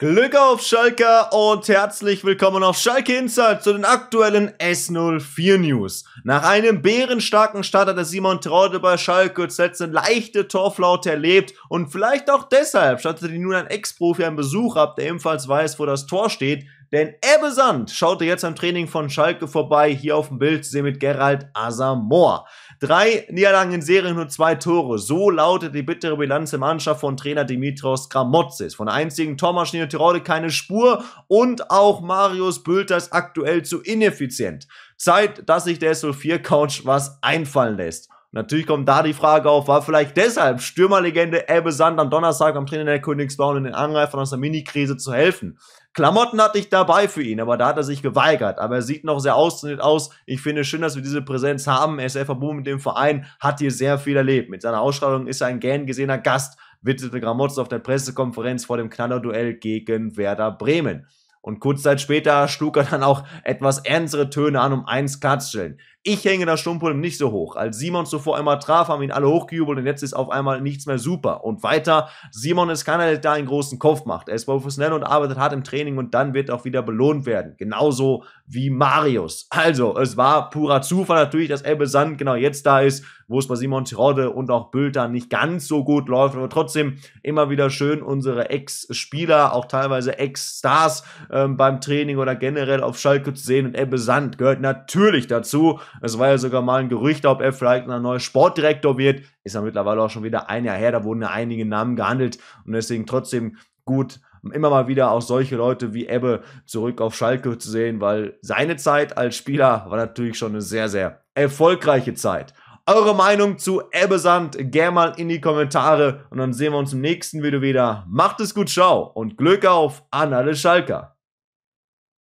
Glück auf Schalke und herzlich willkommen auf Schalke Insight zu den aktuellen S04 News. Nach einem bärenstarken Start hat der Simon Traute bei Schalke zuletzt eine leichte Torflaute erlebt und vielleicht auch deshalb stattete ihn nun ein Ex-Profi einen Besuch ab, der ebenfalls weiß, wo das Tor steht, denn Ebbe Sand schaute jetzt am Training von Schalke vorbei. Hier auf dem Bild sehen mit Gerald Asamoah. Drei Niederlagen in Serie, nur zwei Tore. So lautet die bittere Bilanz der Mannschaft von Trainer Dimitros Gramotzis. Von der einzigen Tormaschine Tirode keine Spur und auch Marius Bülters aktuell zu ineffizient. Zeit, dass sich der so 4 couch was einfallen lässt. Natürlich kommt da die Frage auf, war vielleicht deshalb Stürmerlegende Elbe Sand am Donnerstag am Trainer der Königsblau und den Angreifern aus der Mini-Krise zu helfen. Klamotten hatte ich dabei für ihn, aber da hat er sich geweigert. Aber er sieht noch sehr austrainiert aus. Ich finde es schön, dass wir diese Präsenz haben. Er ist sehr verbunden mit dem Verein, hat hier sehr viel erlebt. Mit seiner Ausstrahlung ist er ein gern gesehener Gast, witterte Gramotz auf der Pressekonferenz vor dem Knallerduell gegen Werder Bremen. Und kurz Zeit später schlug er dann auch etwas ernstere Töne an, um eins klarzustellen. Ich hänge das Sturmproblem nicht so hoch. Als Simon zuvor einmal traf, haben ihn alle hochgejubelt und jetzt ist auf einmal nichts mehr super. Und weiter, Simon ist keiner, der da einen großen Kopf macht. Er ist professionell und arbeitet hart im Training und dann wird auch wieder belohnt werden. Genauso wie Marius. Also, es war purer Zufall natürlich, dass Ebbe Sand genau jetzt da ist, wo es bei Simon Tirode und auch Bülter nicht ganz so gut läuft. Aber trotzdem immer wieder schön unsere Ex-Spieler, auch teilweise Ex-Stars ähm, beim Training oder generell auf Schalke zu sehen. Und Ebbe Sand gehört natürlich dazu. Es war ja sogar mal ein Gerücht, ob er vielleicht ein neuer Sportdirektor wird. Ist ja mittlerweile auch schon wieder ein Jahr her, da wurden ja einige Namen gehandelt und deswegen trotzdem gut, immer mal wieder auch solche Leute wie Ebbe zurück auf Schalke zu sehen, weil seine Zeit als Spieler war natürlich schon eine sehr, sehr erfolgreiche Zeit. Eure Meinung zu Ebbe Sand gerne mal in die Kommentare und dann sehen wir uns im nächsten Video wieder. Macht es gut, ciao und Glück auf an alle Schalker.